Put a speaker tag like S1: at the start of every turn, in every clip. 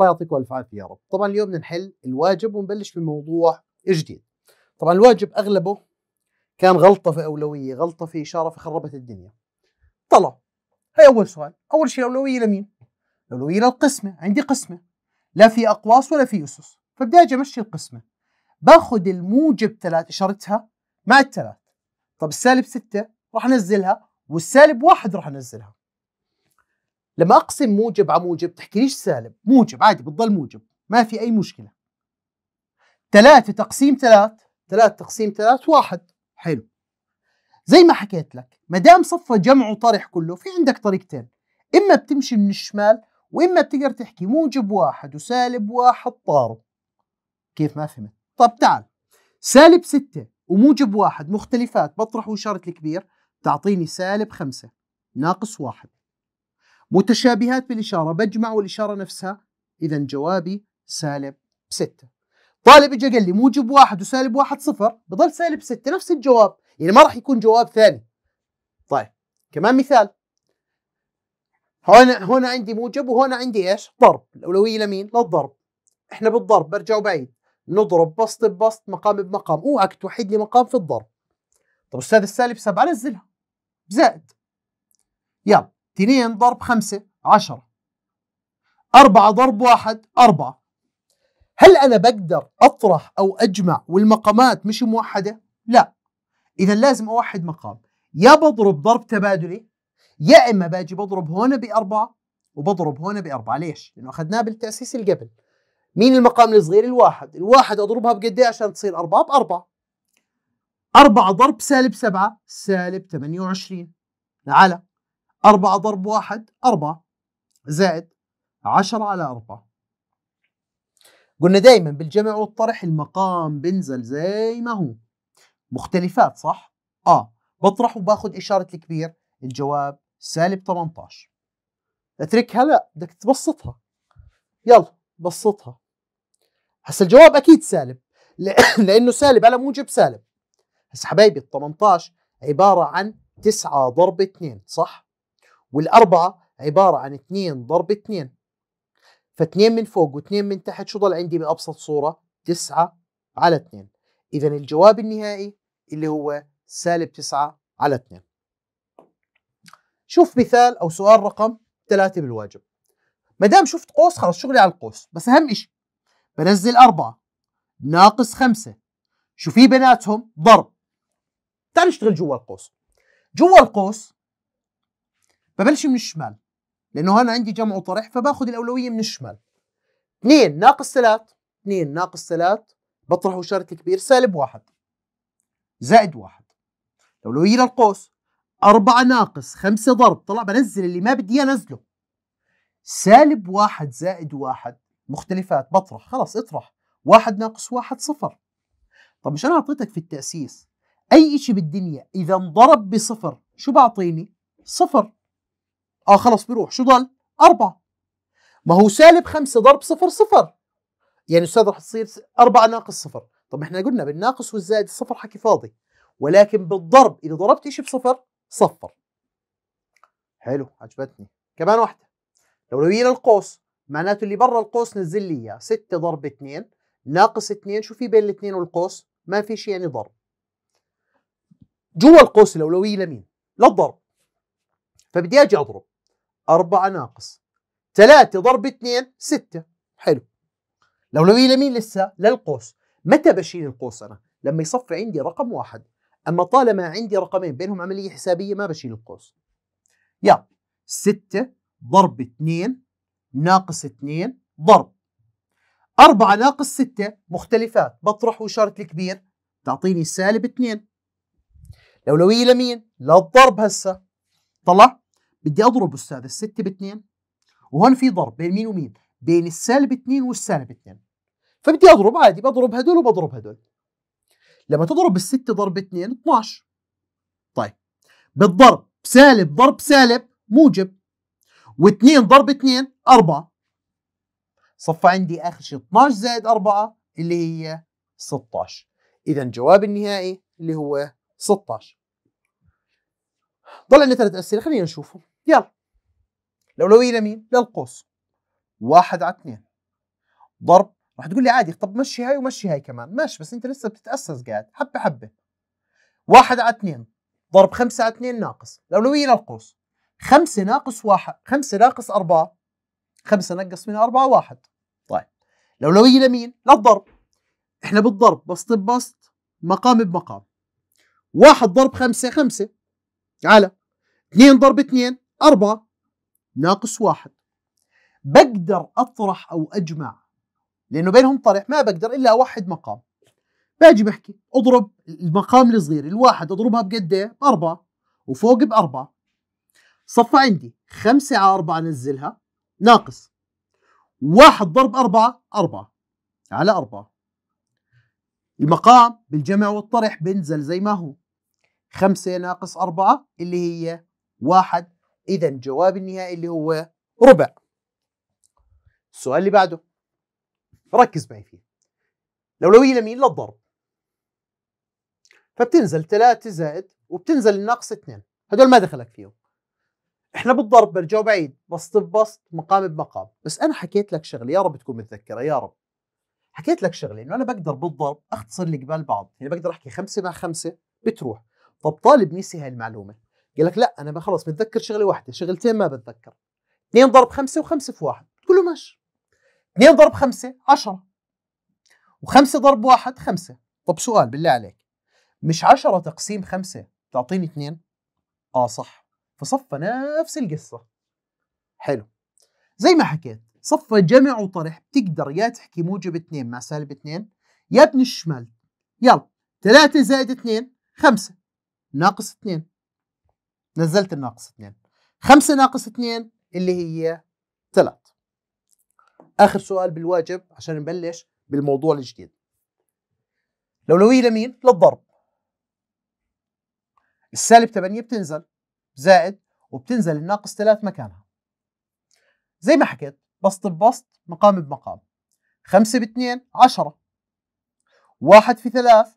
S1: الله يعطيكم الف عافيه يا رب طبعا اليوم نحل الواجب ونبلش بموضوع جديد طبعا الواجب اغلبه كان غلطه في اولويه غلطه في اشاره فخربت الدنيا طلع هي اول سؤال اول شيء اولويه لمين الاولويه للقسمه عندي قسمه لا في اقواس ولا في اسس فبدي اجي امشي القسمه باخذ الموجب ثلاث اشارتها مع الثلاث طب السالب ستة راح انزلها والسالب واحد راح انزلها لما اقسم موجب على موجب ليش سالب موجب عادي بتضل موجب ما في اي مشكله ثلاثة تقسيم ثلاث ثلاث تقسيم ثلاث واحد حلو زي ما حكيت لك ما دام صفى جمع وطرح كله في عندك طريقتين اما بتمشي من الشمال واما بتقدر تحكي موجب واحد وسالب واحد طاروا كيف ما فهمت طب تعال سالب ستة وموجب واحد مختلفات بطرح وشارة الكبير تعطيني سالب خمسة ناقص واحد متشابهات بالإشارة بجمع والإشارة نفسها إذا جوابي سالب ستة طالب إجا قال لي موجب واحد وسالب واحد صفر بضل سالب ستة نفس الجواب يعني ما راح يكون جواب ثاني طيب كمان مثال هنا هنا عندي موجب وهنا عندي ايش؟ ضرب، الأولوية لمين؟ للضرب. احنا بالضرب برجع وبعيد نضرب بسط ببسط مقام بمقام، اوعك توحد لي مقام في الضرب. طب أستاذ السالب سبعة نزلها. زائد. يلا 2 ضرب 5 10 4 ضرب 1 4 هل أنا بقدر أطرح أو أجمع والمقامات مش موحدة؟ لا إذا لازم أوحد مقام يا بضرب ضرب تبادلي يا إما باجي بضرب هنا بأربعة وبضرب هنا بأربعة ليش؟ لأنه أخذناه بالتأسيس اللي قبل مين المقام الصغير؟ الواحد الواحد أضربها بقد إيه عشان تصير أربعة بأربعة أربعة ضرب سالب سبعة سالب 28 تعالى 4 ضرب 1 4 زائد 10 على 4 قلنا دايما بالجمع والطرح المقام بنزل زي ما هو مختلفات صح؟ اه بطرح وباخذ إشارة الكبير الجواب سالب 18 اتركها لا بدك تبسطها يلا بسطها هسا الجواب اكيد سالب لانه سالب على موجب سالب هسا حبايبي ال 18 عباره عن 9 ضرب 2 صح والأربعة عبارة عن 2 ضرب 2 ف2 من فوق و2 من تحت شو ضل عندي بأبسط صورة 9 على 2 إذا الجواب النهائي اللي هو سالب 9 على 2 شوف مثال أو سؤال رقم 3 بالواجب ما دام شفت قوس خلص شغلي على القوس بس أهم شيء بنزل 4 ناقص 5 شو في بيناتهم ضرب تعال نشتغل جوا القوس جوا القوس ببلش من الشمال لانه انا عندي جمع وطرح فباخذ الاولويه من الشمال 2 ناقص 3 2 ناقص 3 بطرحه شرط الكبير سالب 1 زائد 1 الاولويه للقوس 4 ناقص 5 ضرب طلع بنزل اللي ما بدي اياه انزله سالب 1 زائد 1 مختلفات بطرح خلص اطرح 1 ناقص 1 صفر طب مش انا اعطيتك في التاسيس اي شيء بالدنيا اذا انضرب بصفر شو بعطيني صفر اه خلص بيروح شو ضل؟ أربعة ما هو سالب خمسة ضرب صفر صفر يعني أستاذ رح تصير أربعة ناقص صفر طب احنا قلنا بالناقص والزائد الصفر حكي فاضي ولكن بالضرب إذا ضربت شيء بصفر صفر حلو عجبتني كمان واحدة لو نبينا القوس معناته اللي برا القوس نزل لي اياه 6 ضرب 2 ناقص 2 شو في بين الاثنين والقوس؟ ما في شيء يعني ضرب جوا القوس الأولوية لمين؟ للضرب فبدي أجي أضرب أربعة ناقص ثلاثة ضرب اثنين ستة حلو لو نبي لمين لسه للقوس متى بشيل القوس أنا لما يصفي عندي رقم واحد أما طالما عندي رقمين بينهم عملية حسابية ما بشيل القوس يا ستة ضرب اثنين ناقص اثنين ضرب أربعة ناقص ستة مختلفات بطرح وإشارة الكبير تعطيني سالب اثنين لو لوية لمين للضرب هسه طلع بدي اضرب استاذ الستة باثنين وهون في ضرب بين مين ومين؟ بين السالب اثنين والسالب اثنين فبدي اضرب عادي بضرب هدول وبضرب هدول لما تضرب الستة ضرب اثنين 12 طيب بالضرب سالب ضرب سالب موجب واثنين ضرب اثنين أربعة صفى عندي آخر شيء 12 زائد 4 اللي هي 16 إذا الجواب النهائي اللي هو 16 ضل عندنا ثلاث أسئلة خلينا نشوفهم يلا الأولوية لمين؟ للقوس واحد على اثنين ضرب رح تقول لي عادي طب مشي هاي ومشي هاي كمان ماشي بس انت لسه بتتأسس قاعد حبة حبة واحد على اثنين ضرب خمسة على اثنين ناقص الأولوية للقوس خمسة ناقص واحد خمسة ناقص أربعة خمسة نقص من أربعة واحد طيب الأولوية لمين؟ للضرب احنا بالضرب بسط ببسط مقام بمقام واحد ضرب خمسة خمسة على اثنين ضرب اثنين أربعة ناقص واحد بقدر أطرح أو أجمع لأنه بينهم طرح ما بقدر إلا أوحد مقام باجي بحكي أضرب المقام الصغير الواحد أضربها بقد إيه؟ بأربعة وفوق بأربعة صفى عندي خمسة على أربعة نزلها ناقص واحد ضرب أربعة أربعة على أربعة المقام بالجمع والطرح بنزل زي ما هو خمسة ناقص أربعة اللي هي واحد اذا جواب النهائي اللي هو ربع السؤال اللي بعده ركز معي فيه الأولوية لمين؟ للضرب فبتنزل 3 زائد وبتنزل الناقص 2 هدول ما دخلك فيهم احنا بالضرب برجع بعيد بسط ببسط مقام بمقام بس انا حكيت لك شغله يا رب تكون متذكرها يا رب حكيت لك شغله انه انا بقدر بالضرب اختصر اللي قبال بعض يعني بقدر احكي خمسة مع خمسة بتروح طب طالب نسي هاي المعلومه قال لك لا انا خلص متذكر شغله واحده شغلتين ما بتذكر 2 ضرب 5 و5 في 1 بتقول له ماشي 2 ضرب 5 10 و5 ضرب 1 5 طب سؤال بالله عليك مش 10 تقسيم 5 تعطيني 2 اه صح فصفى نفس القصه حلو زي ما حكيت صفى جمع وطرح بتقدر يا تحكي موجب 2 مع سالب 2 يا ابن الشمال يلا 3 زائد 2 5 ناقص 2 نزلت الناقص 2 5 ناقص 2 اللي هي 3 اخر سؤال بالواجب عشان نبلش بالموضوع الجديد الأولوية لمين؟ للضرب السالب 8 بتنزل زائد وبتنزل الناقص 3 مكانها زي ما حكيت بسط ببسط مقام بمقام 5 ب 2 10 1 في 3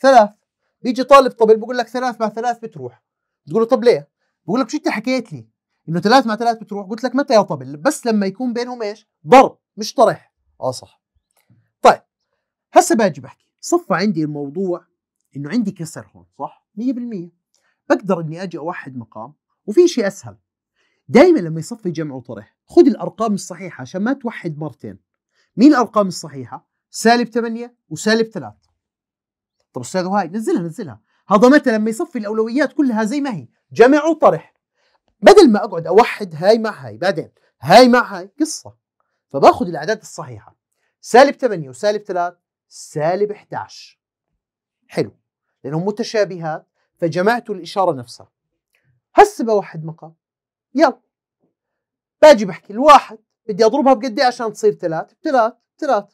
S1: 3 بيجي طالب طبل بقول لك 3 مع 3 بتروح تقول له طب ليه؟ بقول لك شو انت حكيت لي انه ثلاث مع ثلاث بتروح قلت لك متى يا طبل بس لما يكون بينهم ايش؟ ضرب مش طرح اه صح طيب هسه باجي بحكي صفى عندي الموضوع انه عندي كسر هون صح؟ 100% بقدر اني اجي اوحد مقام وفي شيء اسهل دائما لما يصفي جمع وطرح خذ الارقام الصحيحه عشان ما توحد مرتين مين الارقام الصحيحه؟ سالب 8 وسالب 3 طب استاذ وهاي نزلها نزلها هضمتها لما يصفي الاولويات كلها زي ما هي جمع وطرح بدل ما اقعد اوحد هاي مع هاي بعدين هاي مع هاي قصه فباخذ الاعداد الصحيحه سالب 8 وسالب 3 سالب 11 حلو لانهم متشابهات فجمعت الاشاره نفسها هسه بوحد مقام يلا باجي بحكي الواحد بدي اضربها بقد ايه عشان تصير 3 3 3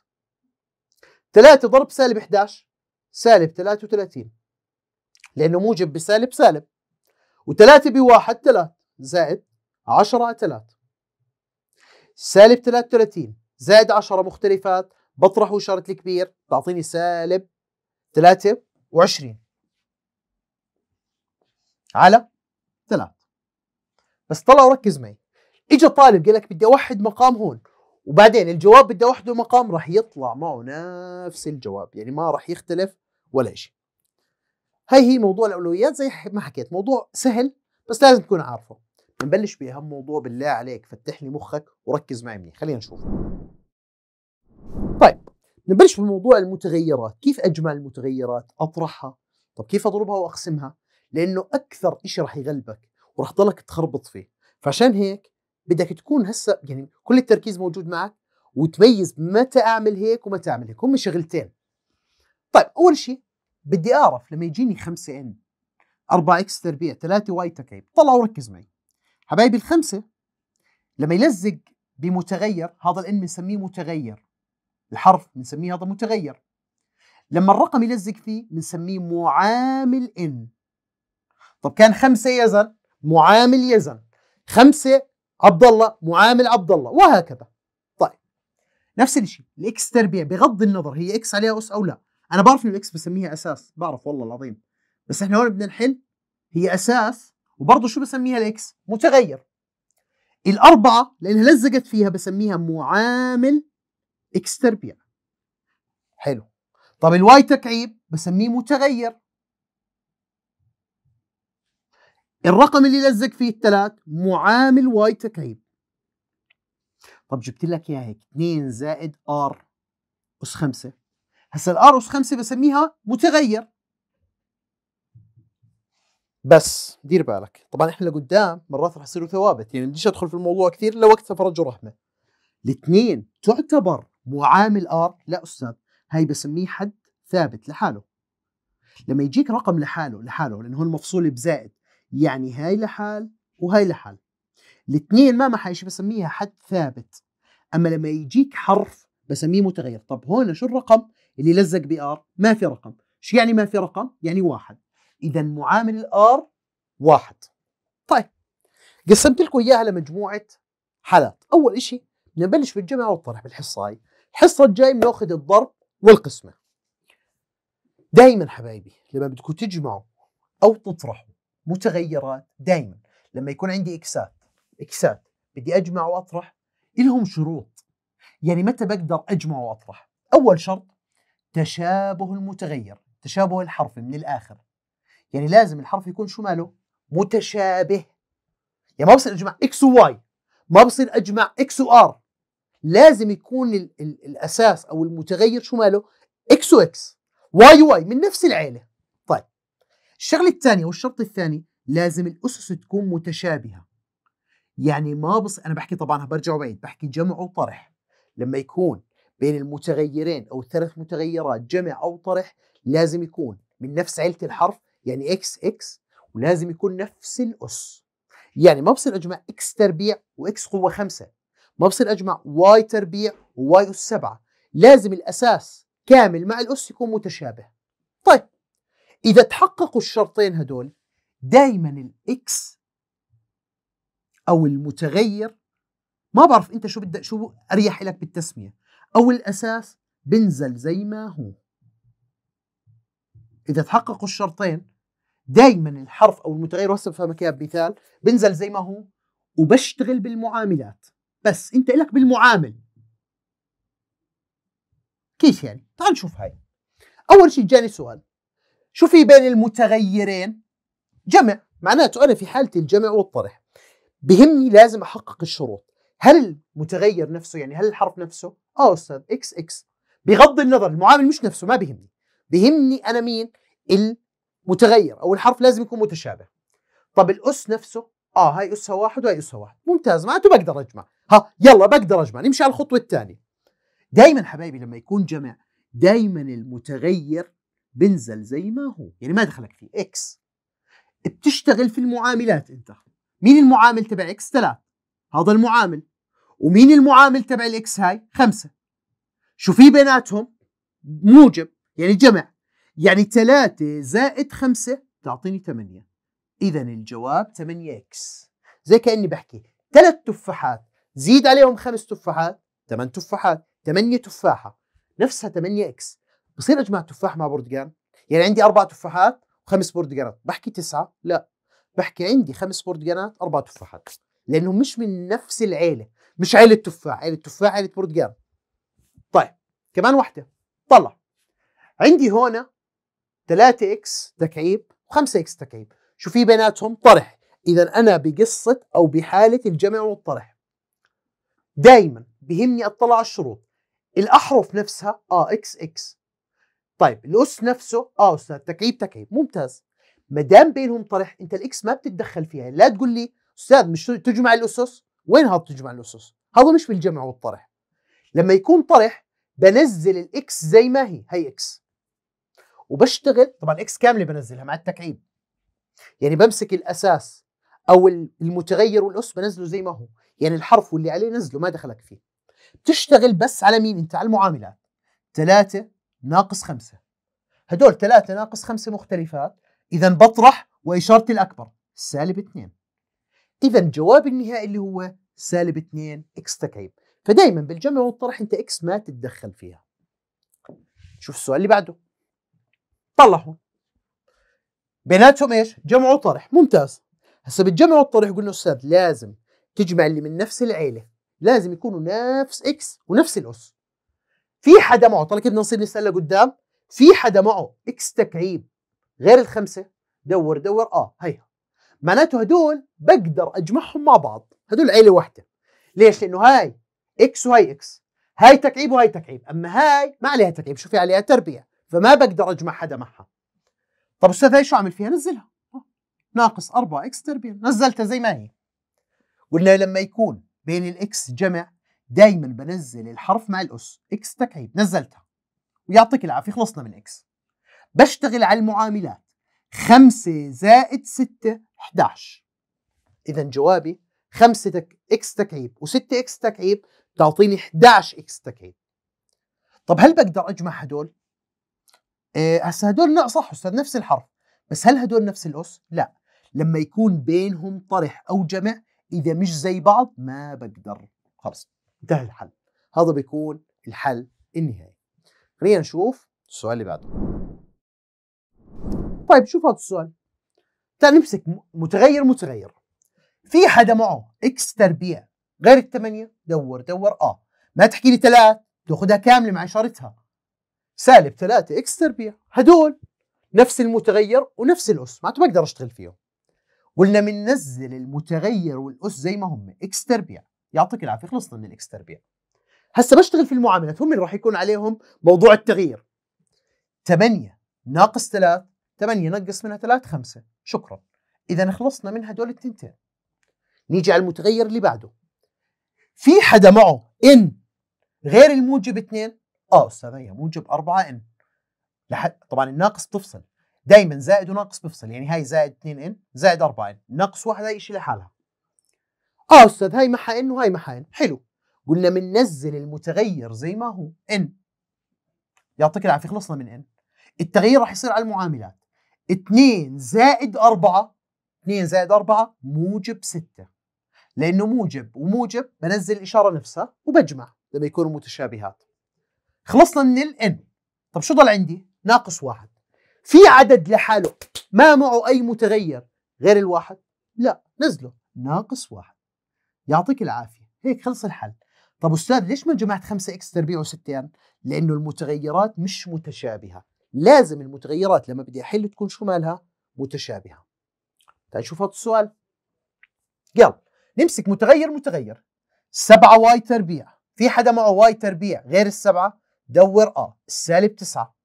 S1: 3 ضرب سالب 11 سالب 33 لأنه موجب بسالب سالب و3 بواحد 3 زائد 10 3 سالب 33 زائد 10 مختلفات بطرح وشارة الكبير تعطيني سالب 23 على 3 بس طلع وركز معي اجى طالب قال لك بدي اوحد مقام هون وبعدين الجواب بدي اوحده مقام راح يطلع معه نفس الجواب يعني ما راح يختلف ولا شيء هاي هي موضوع الاولويات زي ما حكيت موضوع سهل بس لازم تكون عارفه نبلش باهم موضوع بالله عليك فتح لي مخك وركز معي منيح خلينا نشوف طيب نبلش بموضوع المتغيرات كيف اجمع المتغيرات اطرحها طب كيف اضربها واقسمها لانه اكثر شيء راح يغلبك وراح تضلك تخربط فيه فعشان هيك بدك تكون هسه يعني كل التركيز موجود معك وتميز متى اعمل هيك ومتى اعمل هيك هم شغلتين طيب اول شيء بدي اعرف لما يجيني 5 ان 4 اكس تربيع 3 واي تكعيب طلع وركز معي حبايبي الخمسه لما يلزق بمتغير هذا الان بنسميه متغير الحرف بنسميه هذا متغير لما الرقم يلزق فيه بنسميه معامل ان طب كان خمسه يزن معامل يزن خمسه عبد الله معامل عبد الله وهكذا طيب نفس الشيء الاكس تربيع بغض النظر هي اكس عليها اس او لا انا بعرف ان الاكس بسميها اساس بعرف والله العظيم بس احنا هون بدنا نحل هي اساس وبرضه شو بسميها الاكس متغير الاربعه لانها لزقت فيها بسميها معامل اكس تربيع حلو طب الواي تكعيب بسميه متغير الرقم اللي لزق فيه الثلاث معامل واي تكعيب طب جبت لك اياها هيك 2 زائد ار اس 5 هسه الار اس 5 بسميها متغير بس دير بالك طبعا احنا لقدام مرات رح يصيروا ثوابت يعني بديش ادخل في الموضوع كثير لوقت فرج ورحمه الاثنين تعتبر معامل ار لا استاذ هاي بسميه حد ثابت لحاله لما يجيك رقم لحاله لحاله لانه هو المفصول بزائد يعني هاي لحال وهاي لحال الاثنين ما محايش بسميها حد ثابت اما لما يجيك حرف بسميه متغير طب هون شو الرقم اللي لزق بار ما في رقم ايش يعني ما في رقم يعني واحد اذا معامل الار واحد طيب قسمت لكم اياها لمجموعه حالات اول شيء نبلش بالجمع والطرح بالحصه هاي الحصه الجاي بناخذ الضرب والقسمه دائما حبايبي لما بدكم تجمعوا او تطرحوا متغيرات دائما لما يكون عندي اكسات اكسات بدي اجمع واطرح إلهم شروط يعني متى بقدر اجمع واطرح اول شرط تشابه المتغير تشابه الحرف من الآخر يعني لازم الحرف يكون شو ماله متشابه يعني ما بصير أجمع إكس وواي ما بصير أجمع إكس وآر لازم يكون الأساس أو المتغير شو ماله إكس Y واي واي من نفس العيلة طيب الشغلة الثانية والشرط الثاني لازم الأسس تكون متشابهة يعني ما بص أنا بحكي طبعا برجع بعيد بحكي جمع وطرح لما يكون بين المتغيرين او الثلاث متغيرات جمع او طرح لازم يكون من نفس عيله الحرف يعني اكس اكس ولازم يكون نفس الاس يعني ما بصير اجمع اكس تربيع واكس قوه خمسة ما بصير اجمع واي تربيع وواي اس سبعة لازم الاساس كامل مع الاس يكون متشابه طيب اذا تحققوا الشرطين هدول دائما الاكس او المتغير ما بعرف انت شو بدك شو اريح لك بالتسميه أو الأساس بنزل زي ما هو إذا تحققوا الشرطين دائما الحرف أو المتغير وصف بفهمك إياه بمثال بنزل زي ما هو وبشتغل بالمعاملات بس أنت إلك بالمعامل كيف يعني؟ تعال نشوف هاي أول شيء جاني سؤال شو في بين المتغيرين؟ جمع معناته أنا في حالة الجمع والطرح بهمني لازم أحقق الشروط هل المتغير نفسه يعني هل الحرف نفسه اه استاذ اكس اكس بغض النظر المعامل مش نفسه ما بيهمني بيهمني انا مين المتغير او الحرف لازم يكون متشابه طب الاس نفسه اه هاي اسها واحد وهي اسها واحد ممتاز معناته بقدر اجمع ها يلا بقدر اجمع نمشي على الخطوه الثانيه دائما حبايبي لما يكون جمع دائما المتغير بنزل زي ما هو يعني ما دخلك فيه اكس بتشتغل في المعاملات انت مين المعامل تبع اكس ثلاث هذا المعامل ومين المعامل تبع الاكس هاي خمسة شو في بيناتهم موجب يعني جمع يعني ثلاثة زائد خمسة تعطيني ثمانية إذا الجواب ثمانية اكس زي كأني بحكي ثلاث تفاحات زيد عليهم خمس تفاحات ثمان تفاحات ثمانية تفاحة نفسها ثمانية اكس بصير أجمع تفاح مع برتقال يعني عندي أربع تفاحات وخمس برتقالات بحكي تسعة لا بحكي عندي خمس برتقالات أربع تفاحات لأنهم مش من نفس العيلة مش عيله تفاح عيله تفاح عيله برتقال طيب كمان واحده طلع عندي هنا 3 اكس تكعيب و5 اكس تكعيب شو في بيناتهم طرح اذا انا بقصه او بحاله الجمع والطرح دائما بهمني اطلع على الشروط الاحرف نفسها اه اكس اكس طيب الاس نفسه اه استاذ تكعيب تكعيب ممتاز ما دام بينهم طرح انت الاكس ما بتتدخل فيها لا تقول لي استاذ مش تجمع الاسس وين هذا بتجمع الاسس هذا مش بالجمع والطرح لما يكون طرح بنزل الاكس زي ما هي هي اكس وبشتغل طبعا اكس كامله بنزلها مع التكعيب يعني بمسك الاساس او المتغير والاس بنزله زي ما هو يعني الحرف واللي عليه نزله ما دخلك فيه بتشتغل بس على مين انت على المعاملات 3 ناقص 5 هدول 3 ناقص 5 مختلفات اذا بطرح واشارتي الاكبر سالب 2 إذا جواب النهائي اللي هو سالب 2 إكس تكعيب فدايما بالجمع والطرح أنت إكس ما تتدخل فيها شوف السؤال اللي بعده طلعوا بيناتهم ايش؟ جمع وطرح ممتاز هسه بالجمع والطرح قلنا استاذ لازم تجمع اللي من نفس العيله لازم يكونوا نفس اكس ونفس الاس في حدا معه طلع كيف بدنا نصير نسال لقدام في حدا معه اكس تكعيب غير الخمسه دور دور اه هي معناته هدول بقدر اجمعهم مع بعض هدول عيله واحده ليش لانه هاي اكس وهاي اكس هاي تكعيب وهاي تكعيب اما هاي ما عليها تكعيب شوفي عليها تربيه فما بقدر اجمع حدا معها طب استاذ هاي شو اعمل فيها نزلها ناقص 4 اكس تربيع نزلتها زي ما هي قلنا لما يكون بين الاكس جمع دائما بنزل الحرف مع الاس اكس تكعيب نزلتها ويعطيك العافيه خلصنا من اكس بشتغل على المعاملات 5 زائد 6 11 اذا جوابي 5 تك... اكس تكعيب و6 اكس تكعيب تعطيني 11 اكس تكعيب طب هل بقدر اجمع هدول آه، هسه إيه هدول لا صح استاذ نفس الحرف بس هل هدول نفس الاس لا لما يكون بينهم طرح او جمع اذا مش زي بعض ما بقدر خلص انتهى الحل هذا بيكون الحل النهائي خلينا نشوف السؤال اللي بعده طيب شوف هذا السؤال تعال نمسك متغير متغير في حدا معه اكس تربيع غير الثمانية دور دور اه ما تحكي لي ثلاث تاخذها كاملة مع اشارتها سالب ثلاثة اكس تربيع هدول نفس المتغير ونفس الأس معناته بقدر أشتغل فيهم قلنا بننزل المتغير والأس زي ما هم اكس تربيع يعطيك العافية خلصنا من الاكس تربيع هسا بشتغل في المعاملات هم اللي راح يكون عليهم موضوع التغيير 8 ناقص 3 8 نقص منها 3 5 شكرا اذا خلصنا من هدول التنتين نيجي على المتغير اللي بعده في حدا معه ان غير الموجب اثنين اه استاذ هي إيه، موجب 4 ان لحد طبعا الناقص بتفصل دائما زائد وناقص بفصل يعني هاي زائد 2 ان زائد 4 ان ناقص واحد هاي شيء لحالها اه استاذ هاي معها ان وهاي معها ان حلو قلنا بننزل المتغير زي ما هو ان يعطيك العافيه خلصنا من ان التغيير راح يصير على المعاملات 2 زائد 4 2 زائد 4 موجب 6 لأنه موجب وموجب بنزل الإشارة نفسها وبجمع لما يكونوا متشابهات خلصنا من ال n طب شو ضل عندي؟ ناقص واحد في عدد لحاله ما معه أي متغير غير الواحد؟ لا نزله ناقص واحد يعطيك العافية هيك خلص الحل طب أستاذ ليش ما جمعت 5 إكس تربيع و 6 لأنه المتغيرات مش متشابهة لازم المتغيرات لما بدي احل تكون شو مالها متشابهه تعال نشوف هذا السؤال يلا نمسك متغير متغير 7 واي تربيع في حدا معه واي تربيع غير السبعه دور اه السالب 9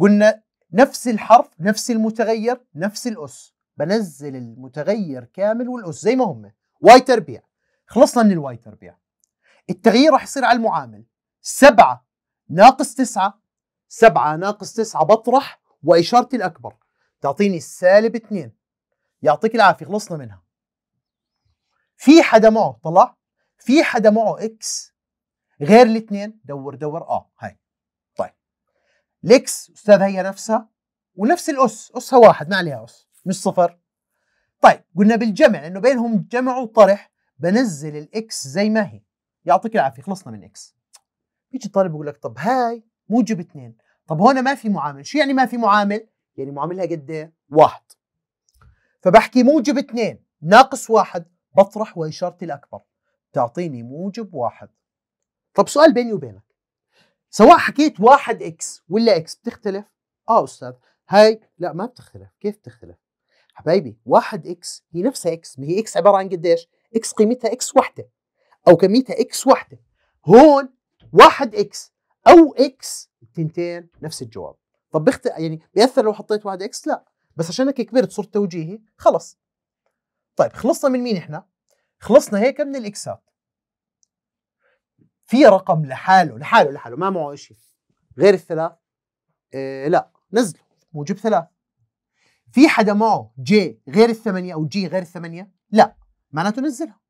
S1: قلنا نفس الحرف نفس المتغير نفس الاس بنزل المتغير كامل والاس زي ما هم واي تربيع خلصنا من الواي تربيع التغيير راح يصير على المعامل 7 ناقص 9 7 ناقص 9 بطرح وإشارتي الأكبر تعطيني سالب 2 يعطيك العافية خلصنا منها في حدا معه طلع في حدا معه إكس غير الاثنين دور دور آه هاي طيب الإكس أستاذ هي نفسها ونفس الأس أسها واحد ما عليها أس مش صفر طيب قلنا بالجمع لأنه بينهم جمع وطرح بنزل الإكس زي ما هي يعطيك العافية خلصنا من إكس بيجي الطالب يقول لك طب هاي موجب اثنين طب هون ما في معامل شو يعني ما في معامل يعني معاملها قد ايه واحد فبحكي موجب اثنين ناقص واحد بطرح وإشارتي الأكبر تعطيني موجب واحد طب سؤال بيني وبينك سواء حكيت واحد اكس ولا اكس بتختلف اه استاذ هاي لا ما بتختلف كيف بتختلف حبايبي واحد اكس هي نفسها اكس ما هي اكس عباره عن قديش اكس قيمتها اكس وحده او كميتها اكس وحده هون واحد اكس او اكس التنتين نفس الجواب طب بخت يعني بياثر لو حطيت واحد اكس لا بس عشان هيك كبرت صرت توجيهي خلص طيب خلصنا من مين احنا خلصنا هيك من الاكسات في رقم لحاله لحاله لحاله ما معه شيء غير الثلاث إيه لا نزله موجب ثلاث في حدا معه جي غير الثمانية أو جي غير الثمانية لا معناته نزلها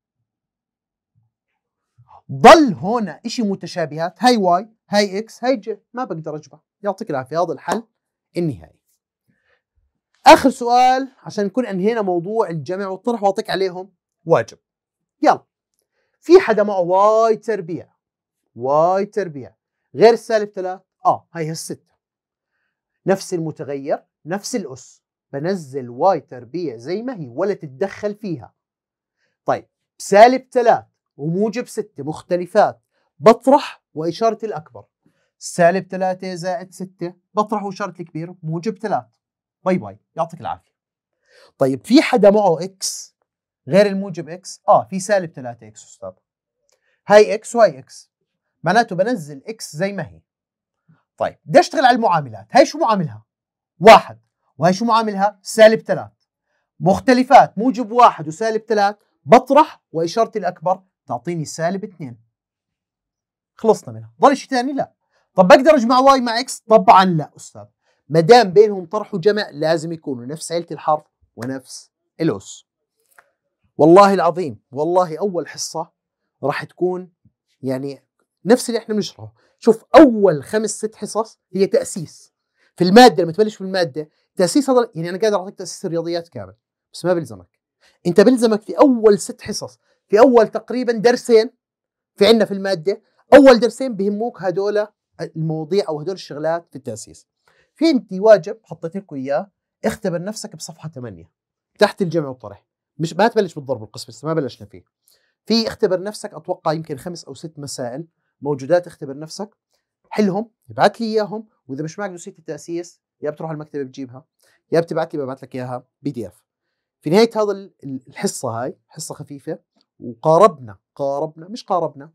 S1: ضل هنا إشي متشابهات هاي واي هاي اكس هاي جي ما بقدر اجمع يعطيك العافيه هذا الحل النهائي اخر سؤال عشان نكون انهينا موضوع الجمع والطرح واعطيك عليهم واجب يلا في حدا معه واي تربيع واي تربيع غير السالب ثلاث اه هي الستة نفس المتغير نفس الاس بنزل واي تربيع زي ما هي ولا تتدخل فيها طيب سالب ثلاث وموجب ستة مختلفات بطرح وإشارتي الأكبر سالب 3 زائد 6 بطرحه اشارتي الكبير موجب 3 باي باي يعطيك العافية طيب في حدا معه إكس غير الموجب إكس آه في سالب 3 إكس أستاذ هاي إكس وهي إكس معناته بنزل إكس زي ما هي طيب بدي أشتغل على المعاملات هاي شو معاملها؟ واحد وهي شو معاملها؟ سالب 3 مختلفات موجب واحد وسالب 3 بطرح وإشارتي الأكبر تعطيني سالب 2 خلصنا منها ضل شيء ثاني لا طب بقدر اجمع واي مع اكس طبعا لا استاذ ما دام بينهم طرح وجمع لازم يكونوا نفس عيله الحرف ونفس الاس والله العظيم والله اول حصه راح تكون يعني نفس اللي احنا بنشرحه شوف اول خمس ست حصص هي تاسيس في الماده لما تبلش في الماده تاسيس هذا يعني انا قادر اعطيك تاسيس الرياضيات كامل بس ما بلزمك انت بلزمك في اول ست حصص في اول تقريبا درسين في عندنا في الماده اول درسين بيهموك هدول المواضيع او هدول الشغلات في التاسيس في انت واجب حطيت لكم اياه اختبر نفسك بصفحه 8 تحت الجمع والطرح مش ما تبلش بالضرب والقسم لسه ما بلشنا فيه في اختبر نفسك اتوقع يمكن خمس او ست مسائل موجودات اختبر نفسك حلهم ابعث لي اياهم واذا مش معك دوسيه التاسيس يا بتروح على المكتبه بتجيبها يا بتبعت لي ببعث لك اياها بي دي اف في نهايه هذا الحصه هاي حصه خفيفه وقاربنا قاربنا مش قاربنا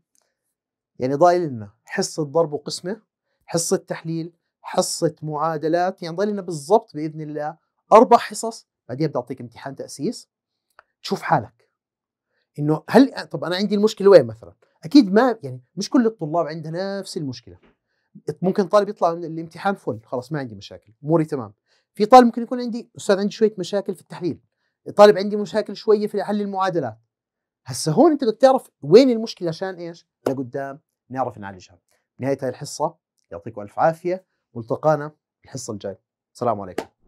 S1: يعني ضايل لنا حصة ضرب وقسمة حصة تحليل حصة معادلات يعني ضايل لنا بالضبط بإذن الله أربع حصص بعدين بدي أعطيك امتحان تأسيس تشوف حالك إنه هل طب أنا عندي المشكلة وين مثلا أكيد ما يعني مش كل الطلاب عندها نفس المشكلة ممكن طالب يطلع من الامتحان فل خلاص ما عندي مشاكل اموري تمام في طالب ممكن يكون عندي استاذ عندي شويه مشاكل في التحليل طالب عندي مشاكل شويه في حل المعادلات هسه هون انت بدك تعرف وين المشكله عشان ايش لقدام نعرف نعالجها نهايه هذه الحصه يعطيكم الف عافيه والتقانا الحصه الجايه السلام عليكم